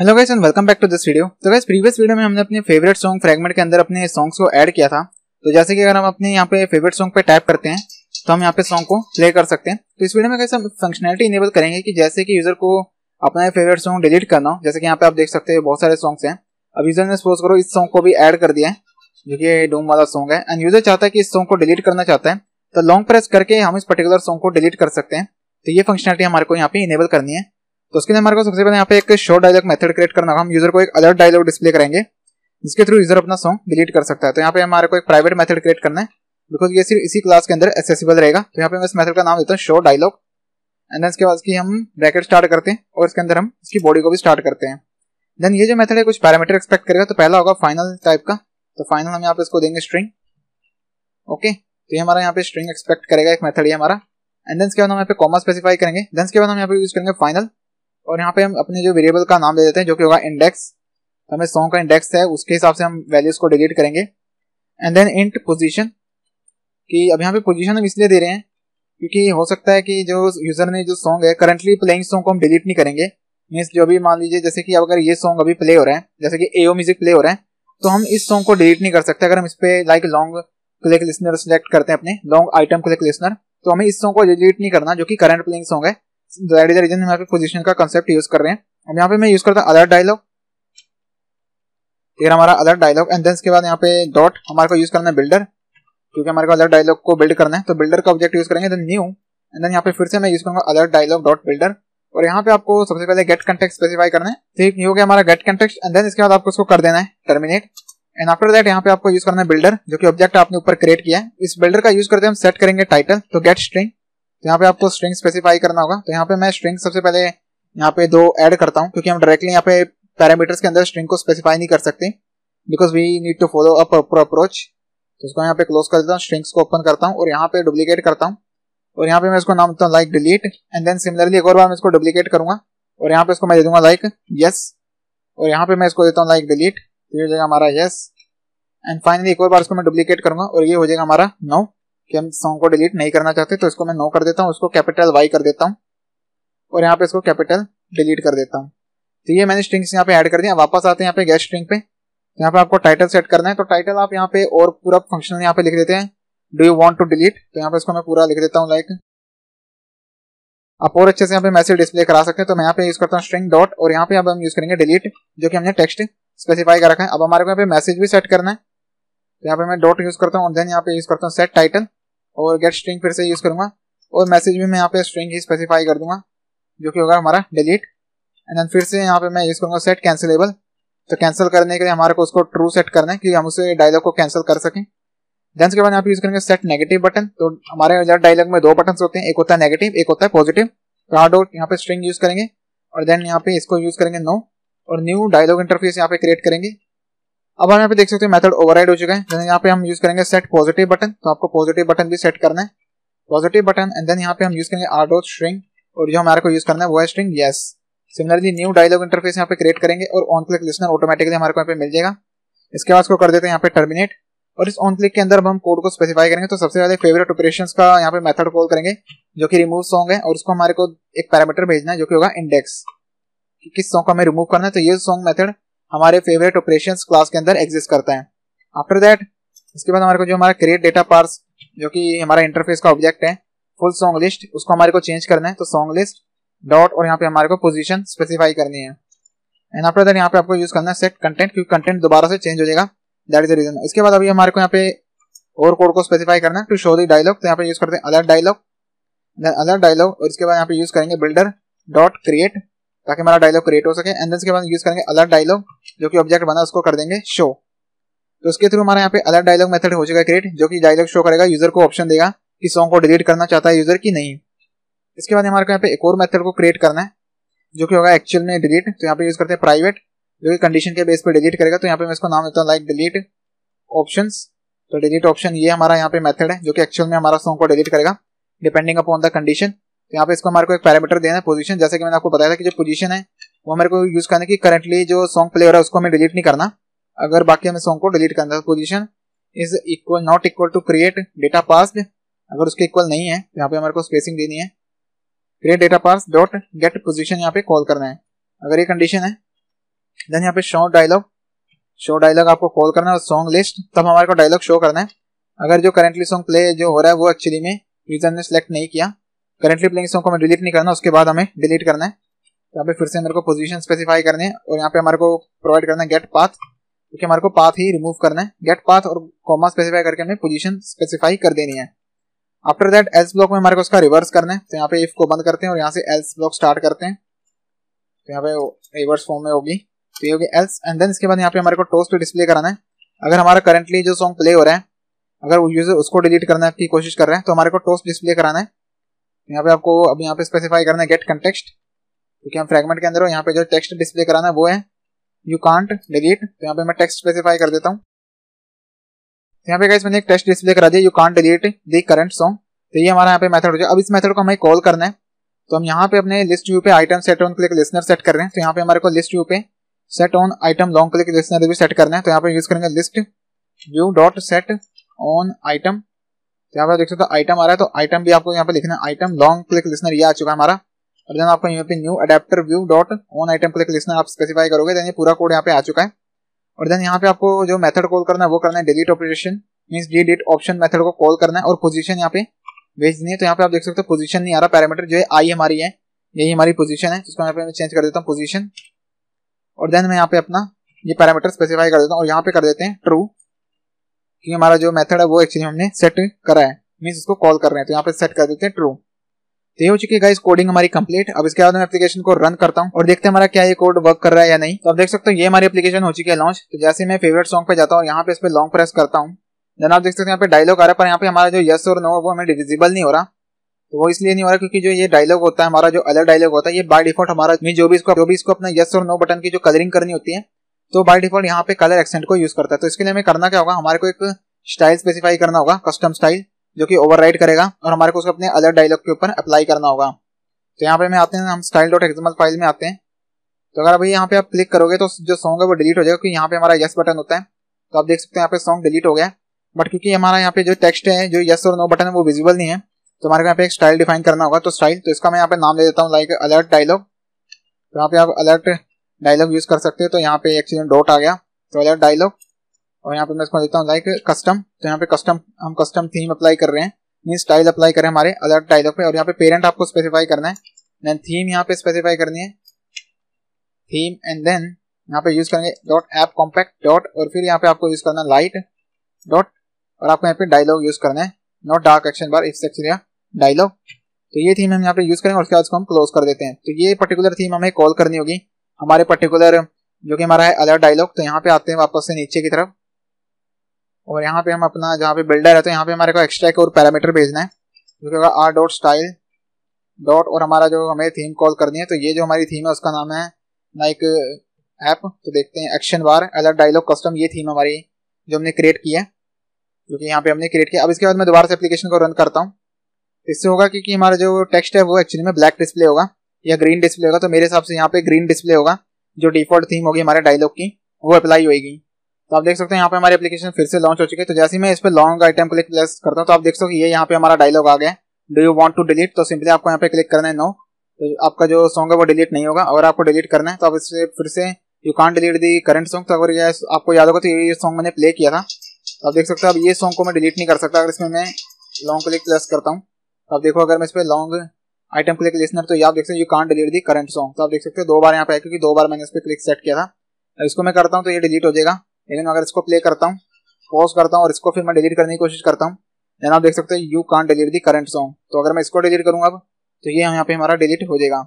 Hello guys and welcome back to this video तो guys previous video में हमने अपने फेवरेट सॉन्ग फ्रेगमेंट के अंदर अपने सॉन्ग्स को ऐड किया था तो जैसे कि अगर हम अपने यहाँ पे फेवरेट सॉन्ग पे टाइप करते हैं तो हम यहाँ पे सॉन्ग को प्ले कर सकते हैं तो इस वीडियो में कैसे हम फंक्शनलिटी इनेबल करेंगे कि जैसे कि यूजर को अपना फेवरेट सॉन्ग डिलीट करना हो जैसे कि यहाँ पे आप देख सकते हैं बहुत सारे सॉन्ग्स हैं अब यूजर ने सपोज करो इस सॉन्ग को भी एड कर दिया है जो कि डूम वाला सॉन्ग है एंड यूजर चाहता है कि इस सॉन्ग को डिलीट करना चाहता है तो लॉन्ग प्रेस करके हम इस पर्टिकुलर सॉन्ग को डिलीट कर सकते हैं तो ये फंक्शनलिटी हमारे को यहाँ पे इनेबल करनी है तो उसके लिए हमारे को सबसे पहले यहाँ पे एक शॉर्ट डायलॉग मेथड क्रिएट करना होगा हम यूजर को एक अलर्ट डायलॉग डिस्प्ले करेंगे जिसके थ्रू यूजर अपना सॉन्ग डिलीट कर सकता है तो यहाँ पे हमारे को एक प्राइवेट मेथड क्रिएट करना है बिकॉज ये सिर्फ इसी क्लास के अंदर एसेसिबल रहेगा तो यहाँ पे मैं इस मेथड का नाम देता हूँ शॉर्ट डायलॉग एंड देन इसके बाद की हम ब्रैकेट स्टार्ट करते हैं और इसके अंदर हम इसकी बॉडी को भी स्टार्ट करते हैं देन ये जो मेथड है कुछ पैरामीटर एक्सपेक्ट करेगा तो पहला होगा फाइनल टाइप का तो फाइनल हम यहाँ पे इसको देंगे स्ट्रिंग ओके तो ये हमारा यहाँ पे स्ट्रिंग एक्सपेक्ट करेगा एक मेथड ये हमारा एंड देन इसके बाद हम यहाँ पे कॉमा स्पेसिफाई करेंगे देन इसके बाद हम यहाँ पे यूज करेंगे फाइनल और यहाँ पे हम अपने जो वेरिएबल का नाम दे देते हैं जो कि होगा इंडेक्स हमें सॉन्ग का इंडेक्स है उसके हिसाब से हम वैल्यूज को डिलीट करेंगे एंड देन इंट पोजिशन कि अब यहाँ पे पोजिशन हम इसलिए दे रहे हैं क्योंकि हो सकता है कि जो यूजर ने जो सॉन्ग है करंटली प्लेइंग सॉन्ग को हम डिलीट नहीं करेंगे मीन्स जो भी मान लीजिए जैसे कि अब अगर ये सॉन्ग अभी प्ले हो रहा है जैसे कि एओ म्यूजिक प्ले हो रहा है तो हम इस सॉन्ग को डिलीट नहीं कर सकते अगर हम इस पर like long click listener select करते हैं अपने लॉन्ग आइटम क्लिक लिसनर तो हमें इस सॉन्ग को डिलीट नहीं करना जो कि करंट प्लेइंग सॉन्ग है दैट इज द रीजन हम यहाँ पे पोजिशन का कंसेप्ट यूज कर रहे हैं अब यहाँ पे मैं यूज करता अदर डायलॉग फिर हमारा अदर डायलॉग एंड देन उसके बाद यहाँ पे डॉट हमारे को यूज करना है बिल्डर क्योंकि हमारे को अदर डायलॉग को बिल्ड करना है तो बिल्डर का ऑब्जेक्ट यूज करेंगे देन न्यू एंड देन यहाँ पे फिर से मैं यूज करूंगा अदर डायलॉग डॉट बिल्डर और यहाँ पे आपको सबसे पहले गेट कंटेक्ट स्पेसिफाई करना है ठीक ये हो गया हमारा गेट कंटेक्ट एंड देन इसके बाद आपको उसको कर देना है टर्मिनेट एंड आफ्टर दैट यहाँ पे आपको यूज करना है बिल्डर जो कि ऑब्जेक्ट आपने ऊपर क्रिएट किया है इस बिल्डर का यूज करते हम सेट करेंगे टाइटल तो गेट स्ट्रिंग तो यहाँ पे आपको स्ट्रिंग स्पेसिफाई करना होगा तो यहाँ पे मैं स्ट्रिंग सबसे पहले यहाँ पे दो ऐड करता हूँ क्योंकि हम डायरेक्टली यहाँ पे पैरामीटर्स के अंदर स्ट्रिंग को स्पेसिफाई नहीं कर सकते because we need to follow a proper approach तो इसको यहाँ पे क्लोज कर देता हूँ स्ट्रिंग्स को ओपन करता हूँ और यहाँ पे डुप्लीकेट करता हूँ और यहाँ पे मैं इसको नाम देता हूँ like delete and then similarly एक और बार मैं इसको डुप्लीकेट करूंगा और यहाँ पे इसको मैं दे दूंगा लाइक यस और यहाँ पे मैं इसको देता हूँ लाइक डिलीट तो ये हो जाएगा हमारा यस एंड फाइनली एक और बार इसको मैं डुप्लीकेट करूंगा और ये हो जाएगा हमारा नो no. कि हम सॉन्ग को डिलीट नहीं करना चाहते तो इसको मैं नो कर देता हूँ उसको कैपिटल वाई कर देता हूँ और यहाँ पे इसको कैपिटल डिलीट कर देता हूँ तो ये मैंने स्ट्रिंग्स यहाँ पे ऐड कर दिया वापस आते हैं यहाँ पे गेस्ट स्ट्रिंग पे यहाँ पे आपको टाइटल सेट करना है तो टाइटल आप यहाँ पे और पूरा फंक्शन यहाँ पे लिख देते हैं do you want to delete तो यहाँ पे इसको मैं पूरा लिख देता हूँ लाइक आप और अच्छे से यहाँ पे मैसेज डिस्प्ले करा सकते हैं तो मैं यहाँ पे यूज करता हूँ स्ट्रिंग डॉट और यहाँ पे अब हम यूज करेंगे डिलीट जो कि हमने टेक्स्ट स्पेसिफाई कर रखा है अब हमारे को यहाँ पे मैसेज भी सेट करना है तो यहाँ पे मैं डॉट यूज करता हूँ और देन यहाँ पे यूज करता हूँ सेट टाइटल और गेट स्ट्रिंग फिर से यूज़ करूंगा और मैसेज भी मैं यहाँ पे स्ट्रिंग ही स्पेसिफाई कर दूंगा जो कि होगा हमारा डिलीट एंड देन फिर से यहाँ पे मैं यूज़ करूंगा सेट कैंसिलेबल तो कैंसिल करने के लिए हमारे को उसको ट्रू सेट करना है कि हम उसे डायलॉग को कैंसिल कर सकें देन उसके बाद यहाँ पे यूज़ करेंगे सेट नेगेटिव बटन तो हमारे डायलॉग में दो बटन होते हैं एक होता है नेगेटिव एक होता है पॉजिटिव तो हार्ड आउट यहाँ पे स्ट्रिंग यूज़ करेंगे और देन यहाँ पे इसको यूज़ करेंगे नो और न्यू डायलॉग इंटरफेस यहाँ पे क्रिएट करेंगे अब हम यहाँ पे देख सकते हैं मेथड ओवरराइड हो चुका है यहाँ पे हम यूज करेंगे सेट पॉजिटिव बटन तो आपको पॉजिटिव बटन भी सेट करना है पॉजिटिव बटन एंड देन यहाँ पे हम यूज करेंगे आर डॉट स्ट्रिंग और जो हमारे को यूज करना है वो है string yes similarly new dialog interface यहाँ पे क्रिएट करेंगे और ऑन क्लिक लिसनर ऑटोमेटिकली हमारे को यहाँ पे मिल जाएगा इसके बाद कर देते हैं यहाँ पे टर्मिनेट और इस ऑन क्लिक के अंदर हम कोड को स्पेसिफाई करेंगे तो सबसे पहले फेवरेट ऑपरेशन का यहाँ पे मेथड कॉल करेंगे जो कि रिमूव सॉन्ग है और उसको हमारे को एक पैरामीटर भेजना है जो कि होगा इंडेक्स कि किस सॉन्ग को हमें रिमूव करना है तो ये सॉन्ग मेथड हमारे फेवरेट ऑपरेशन क्लास के अंदर एग्जिस्ट करता है आफ्टर दैट इसके बाद हमारे को जो हमारा क्रिएट डेटा पार्स जो कि हमारा इंटरफेस का ऑब्जेक्ट है फुल सॉन्ग लिस्ट उसको हमारे को चेंज करना है तो सॉन्ग लिस्ट डॉट और यहाँ पे हमारे को पोजीशन स्पेसिफाई करनी है एंड आफ्टर दैट यहाँ पे आपको यूज करना है सेट कंटेंट क्योंकि कंटेंट दोबारा से चेंज हो जाएगा दैट इज द रीजन इसके बाद अभी हमारे को यहाँ पे और कोड को स्पेसिफाई करना है टू शो दी डायलॉग तो यहाँ पे यूज करते हैं अलर्ट डायलॉग अलर्ट डायलॉग और इसके बाद यहाँ पे यूज करेंगे बिल्डर डॉट क्रिएट ताकि हमारा डायलॉग क्रिएट हो सके एंड उसके बाद यूज करेंगे अलर्ट डायलॉग जो कि ऑब्जेक्ट बना उसको कर देंगे शो तो उसके थ्रू हमारे यहाँ पे अलर्ट डायलॉग मेथड हो जाएगा क्रिएट जो कि डायलॉग शो करेगा यूजर को ऑप्शन देगा कि सॉन्ग को डिलीट करना चाहता है यूजर की नहीं इसके बाद हमारे को यहाँ पे एक और मेथड को क्रिएट करना है जो कि होगा एक्चुअल में डिलीट तो यहाँ पे यूज करते हैं प्राइवेट जो कि कंडीशन के बेस पर डिलीट करेगा तो यहाँ पे मैं इसको नाम देता हूँ लाइक डिलीट ऑप्शन तो डिलीट ऑप्शन ये हमारा यहाँ पे मेथड है जो कि एक्चुअल में हमारा सॉन्ग को डिलीट करेगा डिपेंडिंग अपॉन द कंडीशन यहाँ पे इसको हमारे को एक पैरामीटर देना है पोजीशन जैसे कि मैंने आपको बताया था कि जो पोजीशन है वो हमारे को यूज करना है कि करंटली जो सॉन्ग प्ले हो रहा है उसको हमें डिलीट नहीं करना अगर बाकी हमें सॉन्ग को डिलीट करना है is equal not equal to create data pass अगर उसके इक्वल नहीं है तो यहाँ पे हमारे को स्पेसिंग देनी है create data pass dot get position यहाँ पे कॉल करना है अगर ये कंडीशन है देन यहाँ पे शो डायलॉग शो डायलॉग आपको कॉल करना है और सॉन्ग लिस्ट तब हमारे को डायलॉग शो करना है अगर जो करेंटली सॉन्ग प्ले जो हो रहा है वो एक्चुअली में यूजर ने सेलेक्ट नहीं किया करेंटली प्लेइंग सॉन्ग को हमें डिलीट नहीं करना उसके बाद हमें डिलीट करना है तो यहाँ पे फिर से मेरे को पोजीशन स्पेसिफाई करने है और यहाँ पे हमारे को प्रोवाइड करना है गेट पाथ क्योंकि हमारे को पाथ ही रिमूव करना है गेट पाथ और कॉमा स्पेसिफाई करके हमें पोजीशन स्पेसिफाई कर देनी है आफ्टर दैट एल्स ब्लॉक में हमारे को उसका रिवर्स करना है तो यहाँ पे इफ को बंद करते हैं और यहाँ से एल्स ब्लॉक स्टार्ट करते हैं तो यहाँ पे रिवर्स फॉर्म में होगी तो ये होगी एल्स एंड देन इसके बाद यहाँ पे हमारे को टोस्ट डिस्प्ले कराना है अगर हमारा करंटली जो सॉन्ग प्ले हो रहा है अगर यूजर उसको डिलीट करने की कोशिश कर रहे हैं तो हमारे को टोस्ट डिस्प्ले कराना है यहाँ पे आपको अब यहाँ पे स्पेसिफाई करना है गेट कंटेक्सट क्योंकि हम फ्रेगमेंट के अंदर हो यहाँ पे जो टेक्स्ट डिस्प्ले कराना है वो है यू कांट डिलीट तो यहाँ पे मैं टेक्स्ट स्पेसिफाई कर देता हूँ तो यहाँ पे गाइस मैंने एक टेक्स्ट डिस्प्ले करा दिया you can't delete the current song तो ये हमारा यहाँ पे मेथड हो जाए अब इस मेथड को हमें कॉल करना है तो हम यहाँ पे अपने लिस्ट व्यू पे item set on click listener set कर रहे हैं तो यहाँ पे हमारे को लिस्ट व्यू पे set on item long click listener भी सेट करना है तो यहाँ पे यूज करेंगे list view dot set on item तो यहाँ पर देख सकते हो आइटम आ रहा है तो आइटम भी आपको यहाँ पे लिखना है आइटम लॉन्ग क्लिक लिसनर ये आ चुका है हमारा और देन आपको यहाँ पे new adapter view dot on item click listener आप स्पेसिफाई करोगे देन ये पूरा कोड यहाँ पे आ चुका है और देन यहाँ पे आपको जो मेथड कॉल करना है वो करना है डिलीट ऑपरेशन मीन डी डिट ऑप्शन मेथड को कॉल करना है और पोजिशन यहाँ पे भेज देनी है तो यहाँ पे आप देख सकते हो पोजिशन नहीं आ रहा पैरामीटर जो है आई हमारी है यही हमारी पोजिशन है जिसको यहाँ पे चेंज कर देता हूँ पोजिशन और देन मैं यहाँ पे अपना ये पैरामीटर स्पेसिफाई कर देता हूँ और यहाँ पे कर देते हैं ट्रू कि हमारा जो मेथड है वो एक्चुअली हमने सेट करा है मीन इसको कॉल कर रहे हैं तो यहाँ पे सेट कर देते हैं ट्रू तो ये हो चुकी है कोडिंग हमारी कंप्लीट अब इसके बाद मैं एप्लीकेशन को रन करता हूँ और देखते हैं हमारा क्या ये कोड वर्क कर रहा है या नहीं तो आप देख सकते हो ये हमारी एप्लीकेशन हो चुकी है लॉन्च तो जैसे मैं फेवरेट सॉन्ग पे जाता हूँ यहाँ पे इस पर लॉन्ग प्रेस करता हूँ जन आप देख सकते हो यहाँ पे डायलॉग आ रहा है पर यहाँ पे हमारा जो यस और नो वो हमें डिविजिबल नहीं हो रहा तो वो इसलिए नहीं हो रहा क्योंकि जो ये डायलॉग होता है हमारा जो अलग डायलॉग होता है ये बाय डिफॉल्ट हमारा जो भी इसको जो भी इसको अपना यस और नो बटन की जो कलरिंग करनी होती है तो बाई डिफॉल्ट यहाँ पे कलर एक्सेंट को यूज करता है तो इसके लिए हमें करना क्या होगा हमारे को एक स्टाइल स्पेसिफाई करना होगा कस्टम स्टाइल जो कि ओवर करेगा और हमारे को उसको अपने अलग डायलॉग के ऊपर अप्लाई करना होगा तो यहाँ पे हमें आते हैं हम स्टाइल डॉट एक्समल फाइल में आते हैं तो अगर अभी यहाँ पे आप क्लिक करोगे तो जो सॉन्ग है वो डिलीट हो जाएगा क्योंकि यहाँ पे हमारा यस बटन होता है तो आप देख सकते हैं यहाँ पे सॉन्ग डिलीट हो गया बट क्योंकि हमारा यहाँ पे जो टेक्स्ट है जो यस और नो बटन है वो विजिबल नहीं है तो हमारे को यहाँ पे एक स्टाइल डिफाइन करना होगा तो स्टाइल तो इसका मैं यहाँ पे नाम दे देता हूँ लाइक अलर्ट डायलॉग तो यहाँ पे आप अलर्ट डायलॉग यूज कर सकते हो तो यहाँ पे चीज डॉट आ गया तो वाला डायलॉग और यहाँ पे मैं इसको देता हूँ लाइक कस्टम तो यहाँ पे कस्टम हम कस्टम थीम अप्लाई कर रहे हैं मीन स्टाइल अप्लाई करें हमारे अलर्ट डायलॉग पे और यहाँ पे पेरेंट आपको स्पेसिफाई करना है देन थीम यहाँ पे स्पेसिफाई करनी है थीम एंड देन यहाँ पे यूज करेंगे डॉट एप कॉम्पैक्ट डॉट और फिर यहाँ पे आपको यूज करना है लाइट डॉट और आपको यहाँ पे डायलॉग यूज करना है not dark action bar it's actually dialog तो ये थीम हम यहाँ पे यूज करेंगे और उसके बाद उसको हम क्लोज कर देते हैं तो ये पर्टिकुलर थीम हमें कॉल करनी होगी हमारे पर्टिकुलर जो कि हमारा है अलर्ट डायलॉग तो यहाँ पे आते हैं वापस से नीचे की तरफ और यहाँ पे हम अपना जहाँ पे बिल्डर है तो यहाँ पे हमारे को एक्स्ट्रा एक और पैरामीटर भेजना है जो कि होगा आर डॉट स्टाइल डॉट और हमारा जो हमें थीम कॉल करनी है तो ये जो हमारी थीम है उसका नाम है नाइक ऐप तो देखते हैं action bar alert dialog custom ये थीम हमारी जो हमने क्रिएट की है जो कि यहाँ पे हमने क्रिएट किया अब इसके बाद मैं दोबारा से एप्लीकेशन को रन करता हूँ इससे होगा क्योंकि हमारा जो टेक्स्ट है वो एक्चुअली में ब्लैक डिस्प्ले होगा या ग्रीन डिस्प्ले होगा तो मेरे हिसाब से यहाँ पे ग्रीन डिस्प्ले होगा जो डिफॉल्ट थीम होगी हमारे डायलॉग की वो अप्लाई होगी तो आप देख सकते हैं यहाँ पे हमारी एप्लीकेशन फिर से लॉन्च हो चुकी है तो जैसे मैं इस पर लॉन्ग आइटम क्लिक प्लेस करता हूँ तो आप देख सकते ये यहाँ पे हमारा डायलॉग आ गया do you want to delete तो सिंपली आपको यहाँ पे क्लिक करना है नो तो आपका जो सॉन्ग है वो डिलीट नहीं होगा अगर आपको डिलीट करना है तो आप इससे फिर से you can delete the current song तो अगर ये आपको याद होगा तो ये सॉन्ग मैंने प्ले किया था तो आप देख सकते हो अब ये सॉन्ग को मैं डिलीट नहीं कर सकता अगर इसमें मैं लॉन्ग क्लिक प्लस करता हूँ तो आप देखो अगर मैं इस पर लॉन्ग आइटम क्लिक लिस्नर तो ये आप देख सकते हैं you can delete the current song तो आप देख सकते हैं दो बार यहाँ पे है क्योंकि दो बार मैंने इस पर क्लिक सेट किया था इसको मैं करता हूँ तो ये डिलीट हो जाएगा लेकिन अगर इसको प्ले करता हूँ पॉज करता हूँ और इसको फिर मैं डिलीट करने की कोशिश करता हूँ देन आप देख सकते हैं you can delete the current song तो अगर मैं इसको डिलीट करूंगा अब तो ये यहाँ पे हमारा डिलीट हो जाएगा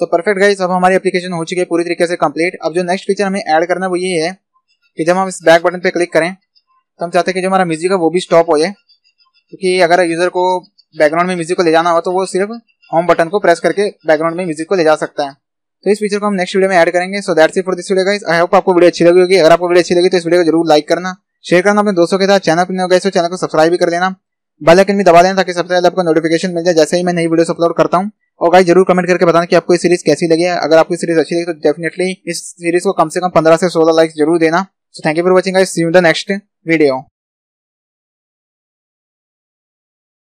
तो परफेक्ट गाइस अब हमारी एप्लीकेशन हो चुकी है पूरी तरीके से कंप्लीट अब जो नेक्स्ट फीचर हमें ऐड करना है वो ये है कि जब हम इस बैक बटन पर क्लिक करें तो हम चाहते हैं कि जो हमारा म्यूजिक है वो भी स्टॉप हो जाए क्योंकि अगर यूज़र को बैकग्राउंड में म्यूजिक को ले जाना हो तो वो सिर्फ होम बटन को प्रेस करके बैकग्राउंड में म्यूजिक को ले जा सकता है तो इस फीचर को हम नेक्स्ट वीडियो में ऐड करेंगे so that's it for this video guys I hope आपको वीडियो अच्छी लगी होगी अगर आपको वीडियो अच्छी लगी तो इस वीडियो को जरूर लाइक करना शेयर करना अपने दोस्तों के साथ चैनल पर हो गए तो चैनल को सब्सक्राइब भी कर देना बेल आइकन भी दबा देना ताकि सबसे पहले आपको नोटिफिकेशन मिल जाए जैसे ही मैं नई वीडियो अपलोड करता हूँ और गाइस जरूर कमेंट करके बताना कि आपको इस सीरीज कैसी लगी है अगर आपको सीरीज अच्छी लगी तो डेफिनेटली इस सीरीज को कम से कम पंद्रह से सोलह लाइक जरूर देना so thank you for watching guys see you the next video